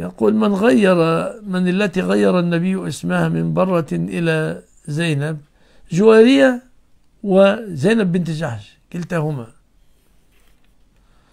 يقول من غير من التي غير النبي اسمها من برة إلى زينب جوارية وزينب بنت جحش كلتاهما